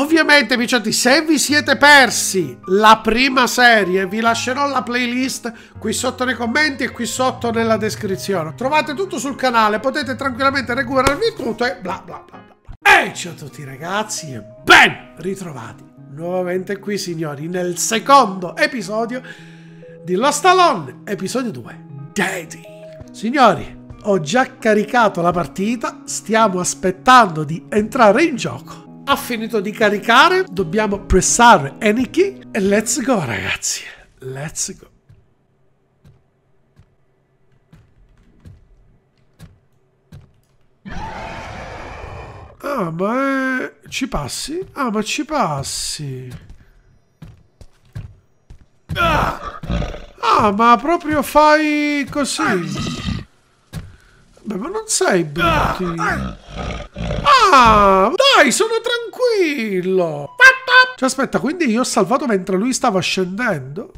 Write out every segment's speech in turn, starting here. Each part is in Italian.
Ovviamente, amici, se vi siete persi la prima serie, vi lascerò la playlist qui sotto nei commenti e qui sotto nella descrizione. Trovate tutto sul canale, potete tranquillamente recuperarvi tutto e bla bla bla bla. E ciao a tutti ragazzi e ben ritrovati nuovamente qui signori nel secondo episodio di Lost Alone, episodio 2, Daddy. Signori, ho già caricato la partita, stiamo aspettando di entrare in gioco ha finito di caricare, dobbiamo pressare any key e let's go ragazzi, let's go. Ah, ma è... Eh, ci passi? Ah, ma ci passi. Ah, ah ma proprio fai così. Beh, ma non sei brutti. Ah, dai, sono Tranquillo! Fatto! Cioè, aspetta, quindi io ho salvato mentre lui stava scendendo?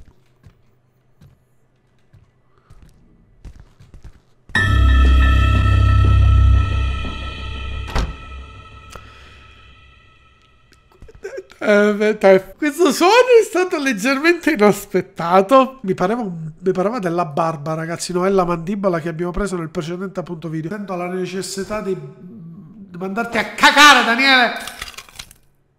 Eh, questo suono è stato leggermente inaspettato. Mi pareva, mi pareva della barba, ragazzi. Non è la mandibola che abbiamo preso nel precedente appunto video. Sento la necessità di mandarti a cacare, Daniele.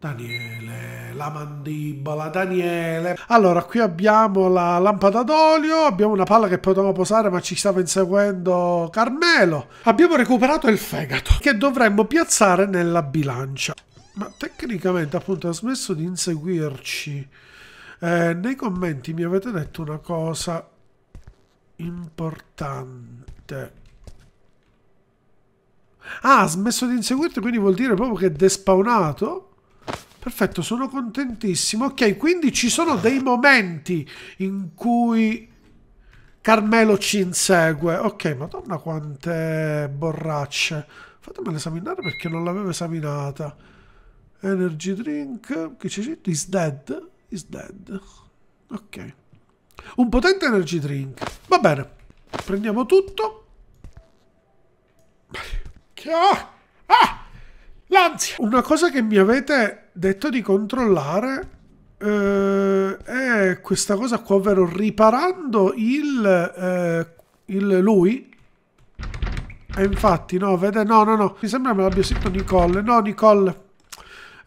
Daniele, la mandibola, Daniele. Allora, qui abbiamo la lampada d'olio, abbiamo una palla che potevamo posare ma ci stava inseguendo Carmelo. Abbiamo recuperato il fegato che dovremmo piazzare nella bilancia. Ma tecnicamente appunto ha smesso di inseguirci. Eh, nei commenti mi avete detto una cosa importante. Ah, ha smesso di inseguirti, quindi vuol dire proprio che è despawnato? Perfetto, sono contentissimo. Ok, quindi ci sono dei momenti in cui Carmelo ci insegue. Ok, madonna quante borracce. Fatemela esaminare perché non l'avevo esaminata. Energy drink. Che c'è Is dead. Is dead. Ok. Un potente energy drink. Va bene. Prendiamo tutto. Che Ah! L'ansia! Una cosa che mi avete detto di controllare eh, è questa cosa qua, ovvero riparando il, eh, il lui. E infatti, no, vede, no, no, no, mi sembra me l'abbia scritto Nicole. No, Nicole,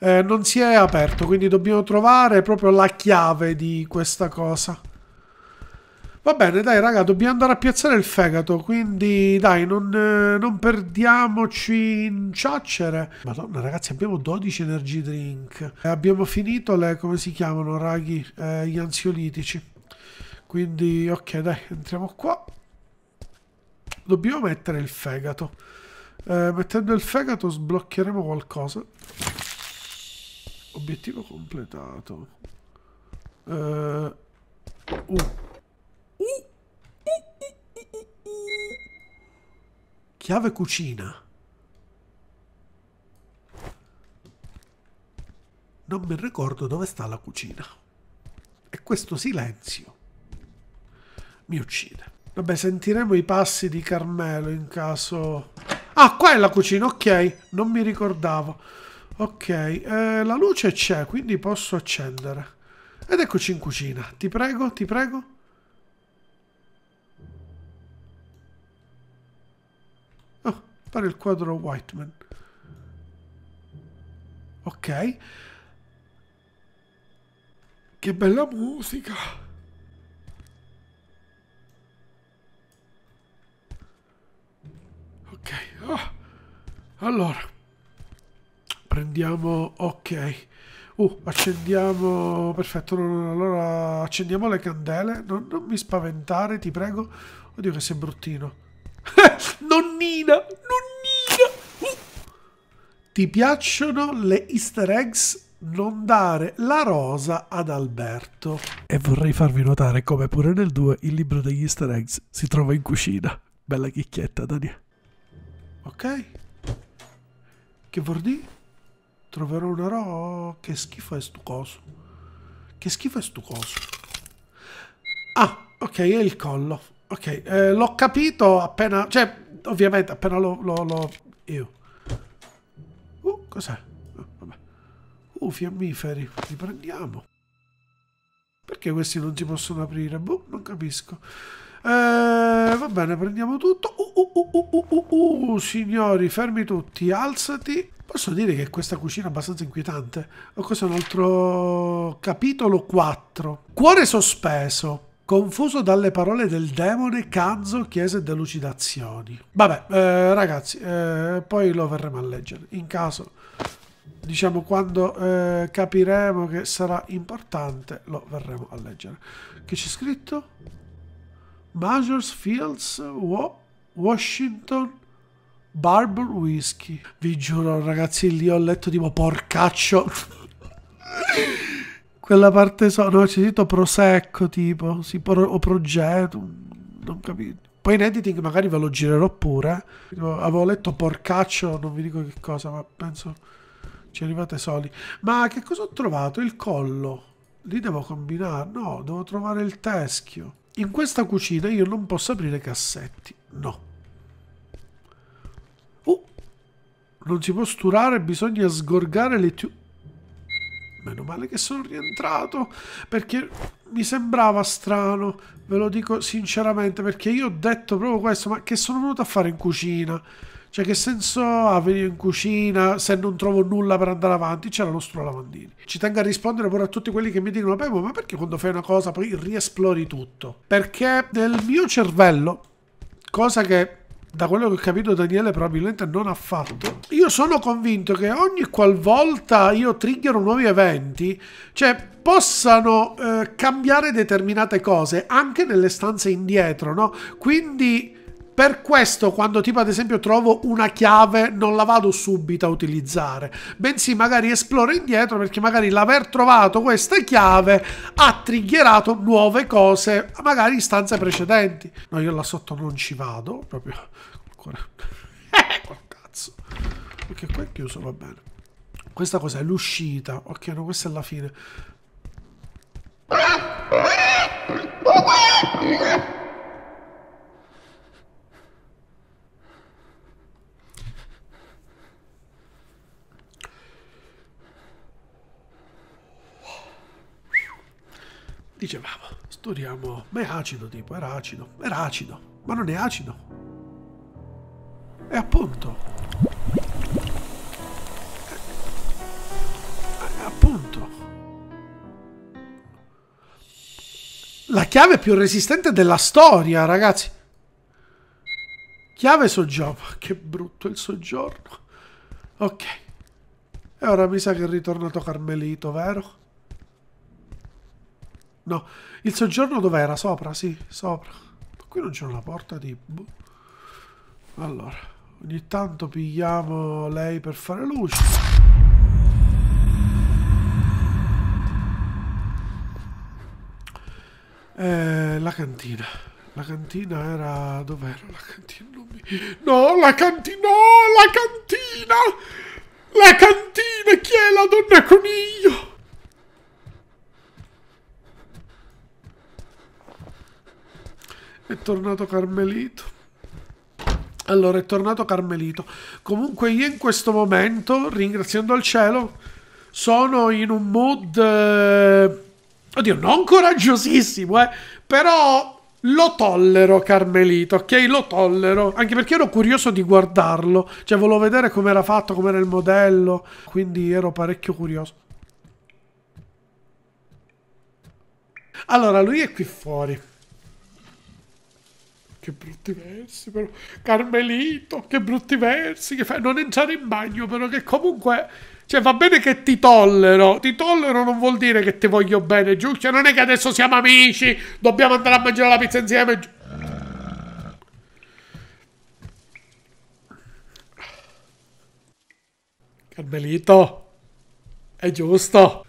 eh, non si è aperto, quindi dobbiamo trovare proprio la chiave di questa cosa. Va bene, dai raga, dobbiamo andare a piazzare il fegato, quindi dai, non, eh, non perdiamoci in ciacere. Madonna ragazzi, abbiamo 12 energy drink. Eh, abbiamo finito le, come si chiamano, raghi, eh, gli ansiolitici. Quindi, ok, dai, entriamo qua. Dobbiamo mettere il fegato. Eh, mettendo il fegato sbloccheremo qualcosa. Obiettivo completato. Uh. Chiave cucina. Non mi ricordo dove sta la cucina. E questo silenzio mi uccide. Vabbè, sentiremo i passi di Carmelo in caso... Ah, qua è la cucina, ok. Non mi ricordavo. Ok, eh, la luce c'è, quindi posso accendere. Ed eccoci in cucina. Ti prego, ti prego. fare il quadro Whiteman. Ok. Che bella musica. Ok. Oh. Allora. Prendiamo... Ok. Uh, accendiamo... Perfetto, no, no, allora accendiamo le candele. Non, non mi spaventare, ti prego. Oddio che sei bruttino. Nonnina! Ti piacciono le easter eggs? Non dare la rosa ad Alberto. E vorrei farvi notare come pure nel 2 il libro degli easter eggs si trova in cucina. Bella chicchietta, Daniel. Ok? Che vuol dire? Troverò una rosa... Che schifo è sto coso. Che schifo è sto coso. Ah, ok, è il collo. Ok, eh, l'ho capito appena... Cioè, ovviamente appena lo... lo, lo... Io Cos'è? Oh, Uh, fiammiferi, li prendiamo. Perché questi non si possono aprire? Boh, non capisco. Eh, va bene, prendiamo tutto. Uh uh, uh, uh, uh, uh, uh, uh, signori, fermi tutti, alzati. Posso dire che questa cucina è abbastanza inquietante? Ho questo è un altro capitolo 4. Cuore sospeso. Confuso dalle parole del demone, Kanzo chiese delucidazioni. Vabbè, eh, ragazzi, eh, poi lo verremo a leggere. In caso diciamo quando eh, capiremo che sarà importante lo verremo a leggere che c'è scritto Majors Fields Wo Washington Barber Whiskey vi giuro ragazzi lì ho letto tipo porcaccio quella parte so no c'è scritto prosecco tipo sì, pro o progetto non capito poi in editing magari ve lo girerò pure avevo letto porcaccio non vi dico che cosa ma penso ci arrivate soli. Ma che cosa ho trovato? Il collo. Lì devo combinare. No, devo trovare il teschio. In questa cucina io non posso aprire cassetti. No. Uh, non si può sturare, bisogna sgorgare le chiuse. Meno male che sono rientrato, perché mi sembrava strano, ve lo dico sinceramente, perché io ho detto proprio questo, ma che sono venuto a fare in cucina? Cioè, che senso ha venire in cucina se non trovo nulla per andare avanti? C'è la nostra lavandina. Ci tengo a rispondere pure a tutti quelli che mi dicono: Beh, ma perché quando fai una cosa poi riesplori tutto? Perché nel mio cervello, cosa che da quello che ho capito Daniele probabilmente non ha fatto. Io sono convinto che ogni qualvolta io triggero nuovi eventi, cioè possano eh, cambiare determinate cose anche nelle stanze indietro, no? Quindi per questo quando tipo ad esempio trovo una chiave non la vado subito a utilizzare, bensì magari esploro indietro perché magari l'aver trovato questa chiave ha triggerato nuove cose, magari stanze precedenti. No, io là sotto non ci vado, proprio col cuore. cazzo. Perché qua è chiuso, va bene. Questa cos'è? L'uscita. Ok, no, questa è la fine. Torniamo. Ma è acido, tipo, era acido. Era acido. Ma non è acido. E appunto. E appunto. La chiave più resistente della storia, ragazzi. Chiave soggiorno. Che brutto il soggiorno. Ok. E ora mi sa che è ritornato Carmelito, vero? No, il soggiorno dov'era? Sopra, sì, sopra. Ma Qui non c'è una porta di... Allora, ogni tanto pigliamo lei per fare luce. Eh, la cantina. La cantina era... Dov'era la cantina? Mi... No, la cantina! No, la cantina! La cantina! Chi è la donna coniglio? È tornato Carmelito. Allora, è tornato Carmelito. Comunque io in questo momento, ringraziando al cielo, sono in un mood... Eh... Oddio, non coraggiosissimo, eh. Però lo tollero Carmelito, ok? Lo tollero, anche perché ero curioso di guardarlo, cioè volevo vedere com'era fatto, com'era il modello, quindi ero parecchio curioso. Allora, lui è qui fuori che brutti versi però Carmelito che brutti versi che fai non entrare in bagno però che comunque cioè va bene che ti tollero ti tollero non vuol dire che ti voglio bene Giuccia cioè, non è che adesso siamo amici dobbiamo andare a mangiare la pizza insieme Carmelito è giusto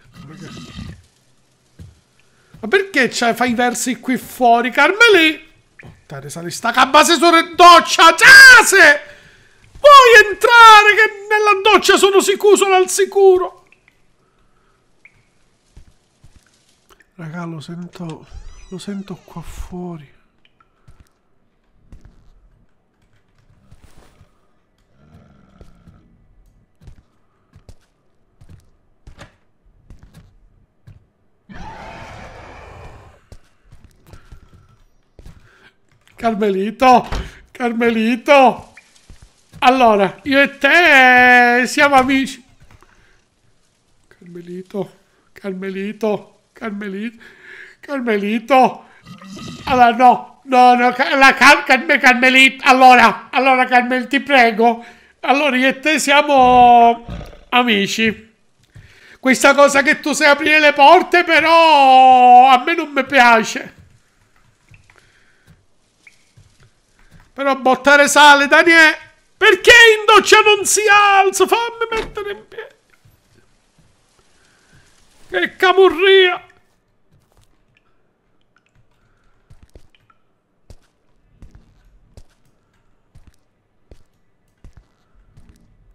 ma perché cioè, fai i versi qui fuori Carmelito Tare sale stacca base sono in doccia, Giase! Vuoi entrare che nella doccia sono sicuro, sono al sicuro! Raga, lo sento, lo sento qua fuori. Carmelito, Carmelito. Allora, io e te siamo amici. Carmelito, Carmelito, Carmelito, Carmelito. Allora, no, no, no, la car car Carmelito. Allora, allora, Carmel, ti prego. Allora, io e te siamo amici questa cosa che tu sai aprire le porte, però a me non mi piace. Però bottare sale, Daniele! Perché in doccia non si alza? Fammi mettere in piedi! Che camurria!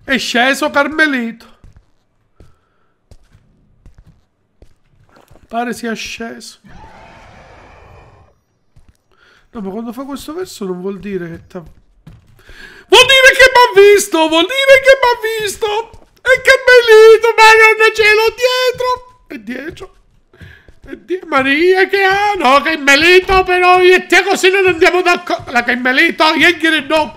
È sceso Carmelito. Pare sia sceso. No, ma quando fa questo verso non vuol dire che t'ha... Vuol dire che m'ha visto! Vuol dire che m'ha visto! E che bellito! Madonna cielo, dietro! E dietro! E di... Maria che ha... No, che bellito! Però io e te così non andiamo d'accordo! La che bellito! Io dire no!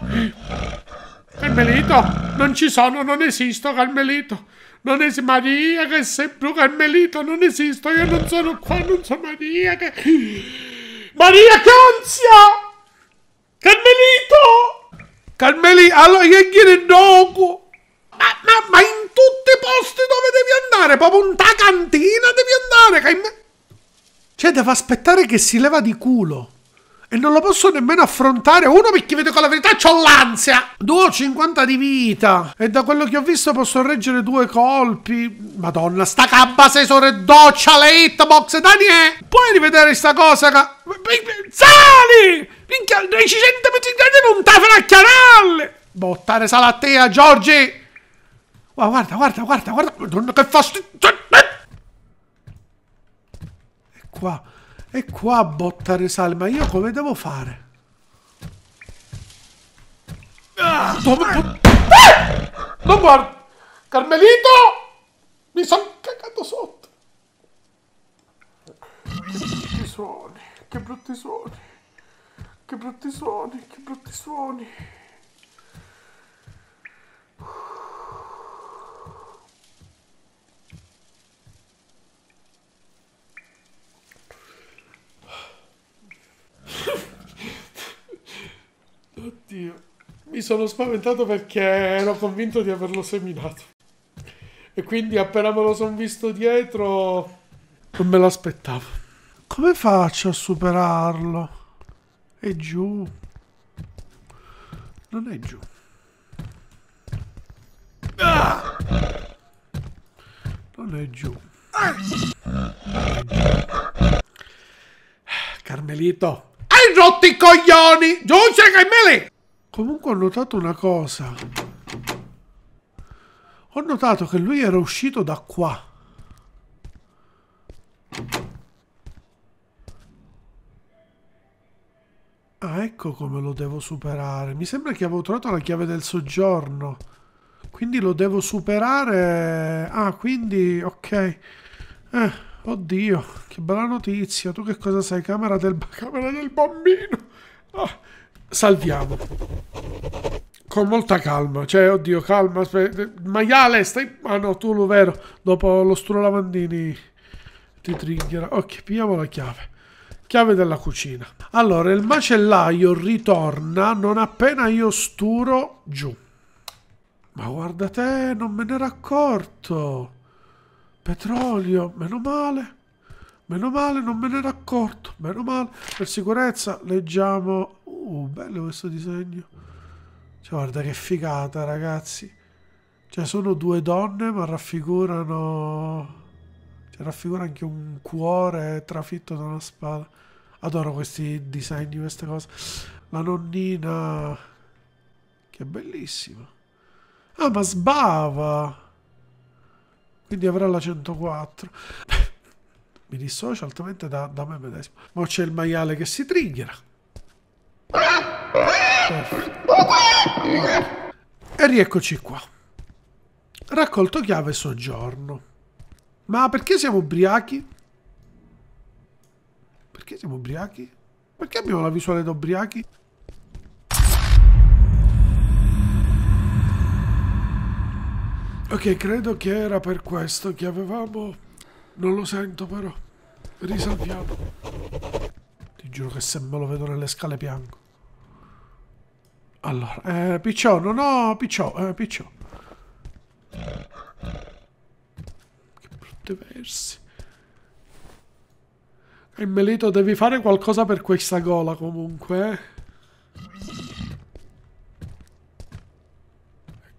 Carmelito! Non ci sono, non esisto, Carmelito! Non esiste Maria che è sempre Carmelito, non esisto, io non sono qua, non sono Maria che... Maria Canzia! Carmelito! Carmelito, allora che chiede dopo? Ma, ma, ma, in tutti i posti dove devi andare, proprio in ta cantina devi andare, che... Cioè, devo aspettare che si leva di culo e non lo posso nemmeno affrontare. Uno perché vedo con la verità ho l'ansia. Due, 50 di vita. E da quello che ho visto posso reggere due colpi. Madonna, sta cabba se sorredoccia le hitbox. Daniel, eh, puoi rivedere sta cosa? Ca... Sali! Minchia, 600 metri di non tafera a chianalle. Bottare salatea, Giorgi. guarda, guarda, guarda, guarda. Madonna, che fastidio. E eh! qua. E qua botta buttare sale, ma io come devo fare? Ah, dove, dove... Eh! Non guardo! Carmelito! Mi son cagato sotto! Che brutti suoni, che brutti suoni, che brutti suoni, che brutti suoni. sono spaventato perché ero convinto di averlo seminato. E quindi appena me lo sono visto dietro, non me l'aspettavo. Come faccio a superarlo? È giù. Non è giù. Non è giù. Carmelito. Hai rotto i coglioni! Giù, c'è Carmelito! Comunque ho notato una cosa. Ho notato che lui era uscito da qua. Ah, ecco come lo devo superare. Mi sembra che avevo trovato la chiave del soggiorno. Quindi lo devo superare... Ah, quindi... Ok. Eh, oddio, che bella notizia. Tu che cosa sai? Camera del, Camera del bambino. Ah salviamo con molta calma cioè oddio calma aspetta. maiale stai ah no tu lo vero dopo lo strolavandini ti trigger ok prendiamo la chiave chiave della cucina allora il macellaio ritorna non appena io sturo giù ma guarda te non me n'era accorto petrolio meno male Meno male, non me ne ero accorto. Meno male. Per sicurezza leggiamo Uh, bello questo disegno. Cioè, guarda che figata, ragazzi. Cioè, sono due donne, ma raffigurano... Cioè, raffigura anche un cuore trafitto da una spada. Adoro questi disegni, queste cose. La nonnina... Che bellissima. Ah, ma sbava! Quindi avrà la 104. Mi dissocio altamente da, da me medesimo. Ma c'è il maiale che si triggera. E rieccoci qua. Raccolto chiave soggiorno. Ma perché siamo ubriachi? Perché siamo ubriachi? Perché abbiamo la visuale da ubriachi? Ok, credo che era per questo che avevamo... Non lo sento però. Risalviamo. Ti giuro che se me lo vedo nelle scale piango. Allora, eh, picciò, non ho picciò, eh, picciò. Che brutti versi. E Melito, devi fare qualcosa per questa gola comunque. Eh.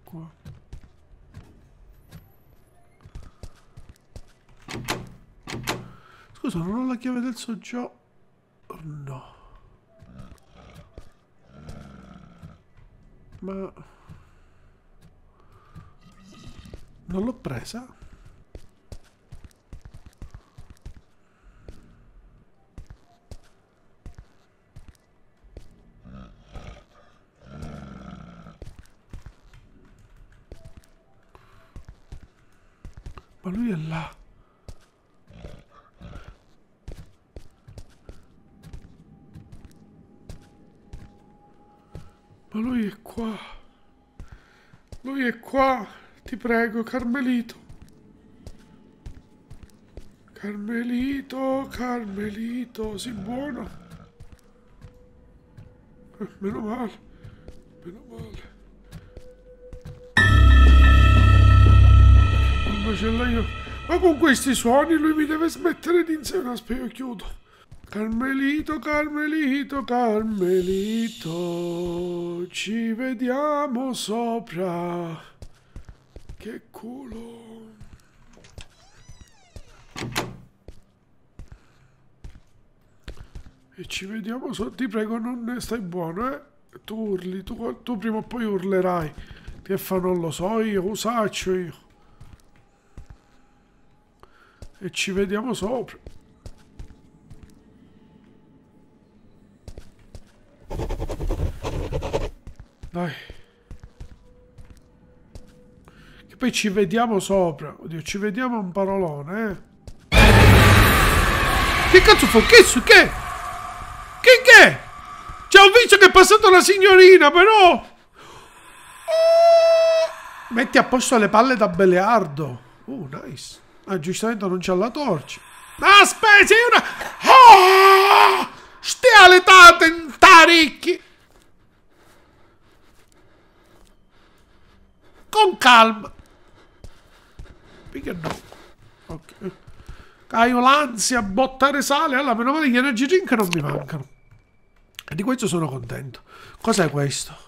Ecco. Scusa, non ho la chiave del soggiorno. Ma... Non l'ho presa? Ma lui è là. Ma lui è qua. Lui è qua. Ti prego, Carmelito. Carmelito, Carmelito, sii buono. Eh, meno male, meno male. Eh, Ma Ma con questi suoni lui mi deve smettere di insegnare. Aspetta, io chiudo. Carmelito, Carmelito, Carmelito, ci vediamo sopra. Che culo. E ci vediamo sopra. Ti prego, non stai buono, eh? Tu urli, tu, tu prima o poi urlerai. Che fa non lo so io, usaccio io. E ci vediamo sopra. Dai. Che poi ci vediamo sopra. Oddio, ci vediamo un parolone, eh. Che cazzo fa? Che su che? Che che? C'è un visto che è passata una signorina, però... Metti a posto le palle da Beleardo. Oh, nice. Ah, giustamente non c'è la torcia. Aspetta, sei una... Oh! Stia le tate in con calma. Mica no. Ok. Hai l'ansia, a bottare sale. Allora, meno male gli energy drink non mi mancano. E di questo sono contento. Cos'è questo?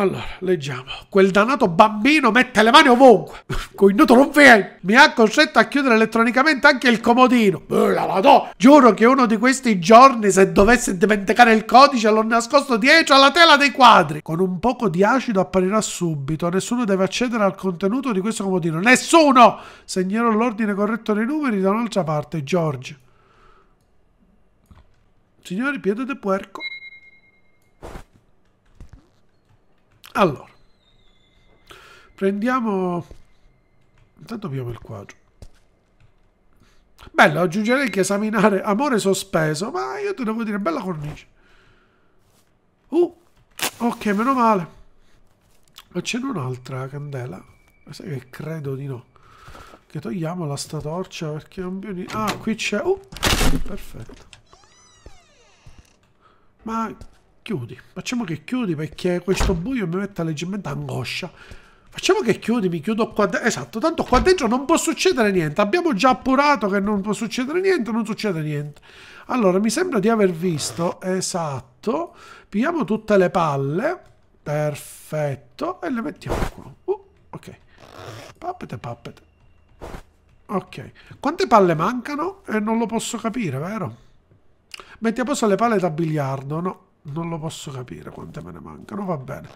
Allora, leggiamo. Quel dannato bambino mette le mani ovunque. Con noto non viene. Mi ha costretto a chiudere elettronicamente anche il comodino. Bella la do. Giuro che uno di questi giorni, se dovesse dimenticare il codice, l'ho nascosto dietro alla tela dei quadri. Con un poco di acido apparirà subito. Nessuno deve accedere al contenuto di questo comodino. Nessuno! Segnerò l'ordine corretto dei numeri da un'altra parte. George. Signori, piede de puerco. Allora, prendiamo... Intanto abbiamo il quadro. Bello, aggiungerei che esaminare amore sospeso, ma io ti devo dire bella cornice. Uh, ok, meno male. Ma c'è un'altra candela? Ma Sai che credo di no. Che togliamo la sta torcia perché non più niente. Ah, qui c'è... Uh, perfetto. Ma chiudi. Facciamo che chiudi perché questo buio mi mette leggermente angoscia. Facciamo che chiudi, mi chiudo qua dentro. Esatto, tanto qua dentro non può succedere niente. Abbiamo già appurato che non può succedere niente, non succede niente. Allora, mi sembra di aver visto, esatto. Pigliamo tutte le palle. Perfetto. E le mettiamo qua. Uh, ok. Pappete, pappete. Ok. Quante palle mancano? E eh, non lo posso capire, vero? Metti a posto le palle da biliardo, no? non lo posso capire quante me ne mancano, va bene.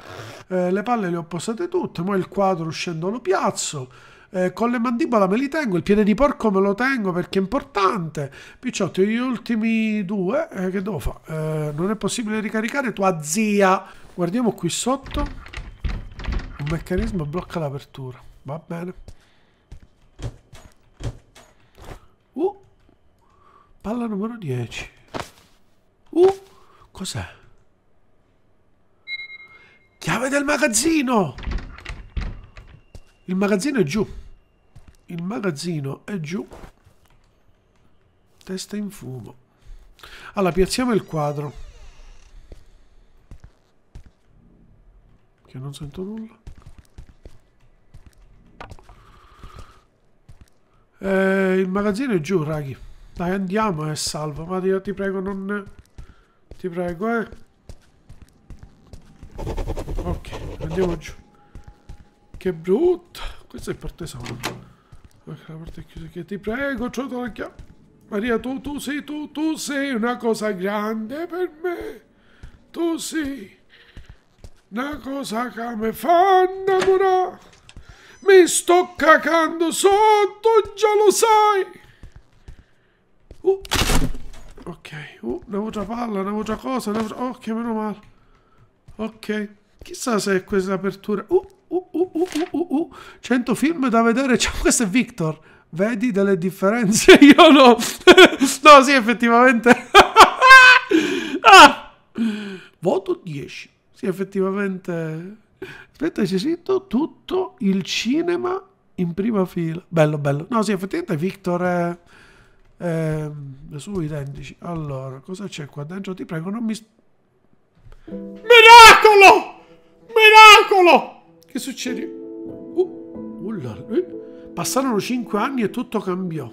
Eh, le palle le ho posate tutte, ma il quadro uscendo lo piazzo. Eh, con le mandibola me li tengo, il piede di porco me lo tengo perché è importante. Picciotti, gli ultimi due, eh, che devo fare? Eh, non è possibile ricaricare tua zia. Guardiamo qui sotto. Un meccanismo blocca l'apertura. Va bene. Uh, palla numero 10. Uh. Cos'è? Chiave del magazzino! Il magazzino è giù. Il magazzino è giù. Testa in fumo. Allora, piazziamo il quadro. Che non sento nulla. Eh, il magazzino è giù, raghi. Dai, andiamo e eh, salvo. Ma ti prego, non... Ti prego, eh. Ok, andiamo giù. Che brutto. Questa è parte portesano. Ok, la porta è chiusa. Che ti prego, c'ho la chiave. Maria, tu, tu sei, tu, tu sei una cosa grande per me. Tu sei una cosa che mi fa innamorare. Mi sto cacando sotto, già lo sai. Uh. Ok, uh, ne avevo già palla, ne avevo già cosa, ne già... Ok, meno male. Ok, chissà se è questa apertura... Uh, uh, uh, uh, uh, uh, 100 uh, uh. film da vedere, cioè, questo è Victor. Vedi delle differenze? Io no. no, sì, effettivamente. ah! Voto 10. Sì, effettivamente... Aspetta, c'è sento tutto il cinema in prima fila. Bello, bello. No, sì, effettivamente Victor è eh, su identici allora cosa c'è qua dentro ti prego non mi miracolo miracolo che succede uh, uh, eh. passarono 5 anni e tutto cambiò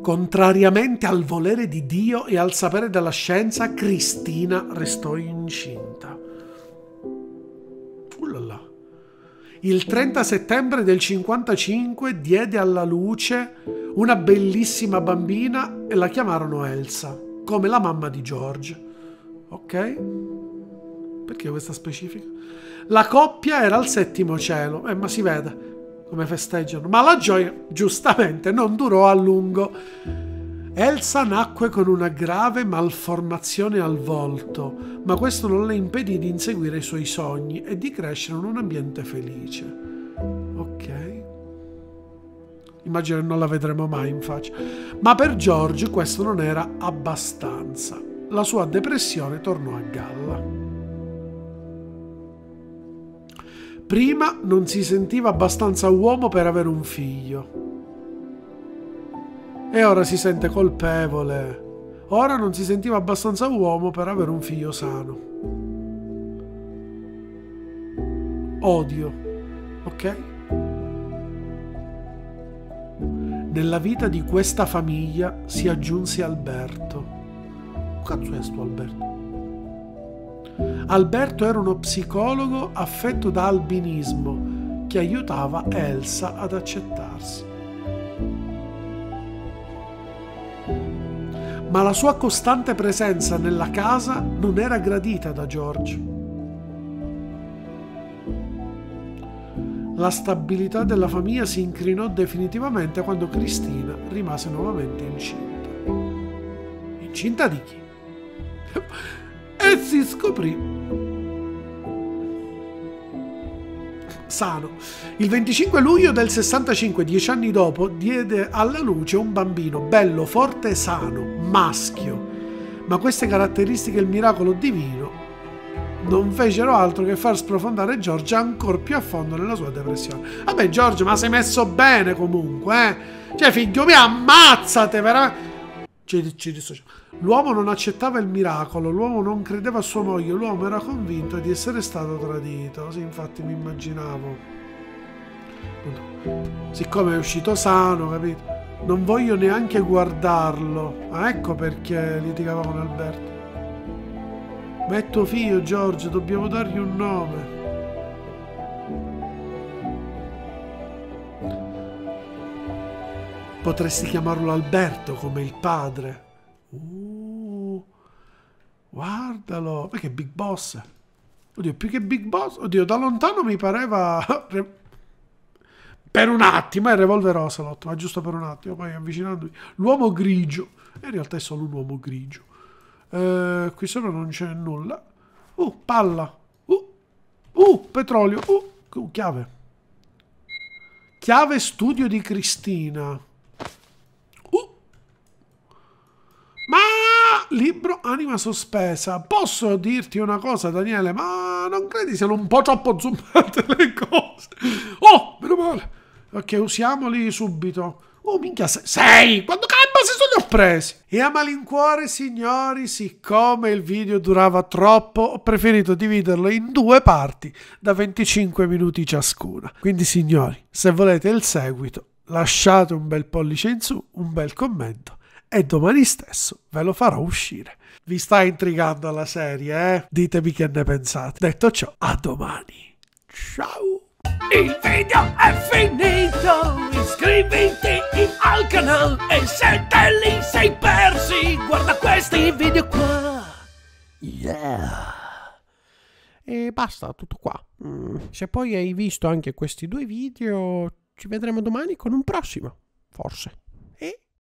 Contrariamente al volere di Dio e al sapere della scienza, Cristina restò incinta. Ullala. Uh, Il 30 settembre del 55 diede alla luce una bellissima bambina e la chiamarono Elsa, come la mamma di George. Ok? Perché questa specifica? La coppia era al settimo cielo, eh, ma si vede come festeggiano. Ma la gioia, giustamente, non durò a lungo. Elsa nacque con una grave malformazione al volto, ma questo non le impedì di inseguire i suoi sogni e di crescere in un ambiente felice. Ok. Immagino che non la vedremo mai in faccia. Ma per George questo non era abbastanza. La sua depressione tornò a galla. Prima non si sentiva abbastanza uomo per avere un figlio. E ora si sente colpevole. Ora non si sentiva abbastanza uomo per avere un figlio sano. Odio. Ok? Nella vita di questa famiglia si aggiunse Alberto. Cazzo è sto Alberto? Alberto era uno psicologo affetto da albinismo che aiutava Elsa ad accettarsi. Ma la sua costante presenza nella casa non era gradita da George. La stabilità della famiglia si incrinò definitivamente quando Cristina rimase nuovamente incinta. Incinta di chi? e si scoprì sano. Il 25 luglio del 65, dieci anni dopo, diede alla luce un bambino bello, forte e sano, maschio. Ma queste caratteristiche il miracolo divino non fecero altro che far sprofondare George ancora più a fondo nella sua depressione. Vabbè, George, ma sei messo bene comunque, eh? Cioè, figlio mio, ammazzate, veramente. Ci L'uomo non accettava il miracolo, l'uomo non credeva a sua moglie, l'uomo era convinto di essere stato tradito. Sì, infatti mi immaginavo. Siccome è uscito sano, capito? Non voglio neanche guardarlo. Ah, ecco perché litigava con Alberto. Ma è tuo figlio, Giorgio, dobbiamo dargli un nome. Potresti chiamarlo Alberto come il padre. Uh, guardalo. Ma che Big Boss. Oddio, più che Big Boss. Oddio, da lontano mi pareva... per un attimo è eh, Revolver Ocelot, ma giusto per un attimo, poi avvicinandomi. L'uomo grigio. Eh, in realtà è solo un uomo grigio. Eh, qui sopra non c'è nulla. Uh, palla. Uh, uh, petrolio. Uh, uh, chiave. Chiave studio di Cristina. Uh. Ma libro anima sospesa. Posso dirti una cosa, Daniele? Ma non credi siano un po' troppo zoomate le cose? Oh, meno male. Ok, usiamoli subito. Oh minchia, sei! Quando cambia se sono presi! E a malincuore, signori, siccome il video durava troppo, ho preferito dividerlo in due parti da 25 minuti ciascuna. Quindi, signori, se volete il seguito, lasciate un bel pollice in su, un bel commento e domani stesso ve lo farò uscire. Vi sta intrigando la serie, eh? Ditemi che ne pensate. Detto ciò, a domani. Ciao! Il video è finito, iscriviti al canale e se te li sei persi, guarda questi video qua. Yeah! E basta, tutto qua. Mm. Se poi hai visto anche questi due video, ci vedremo domani con un prossimo, forse.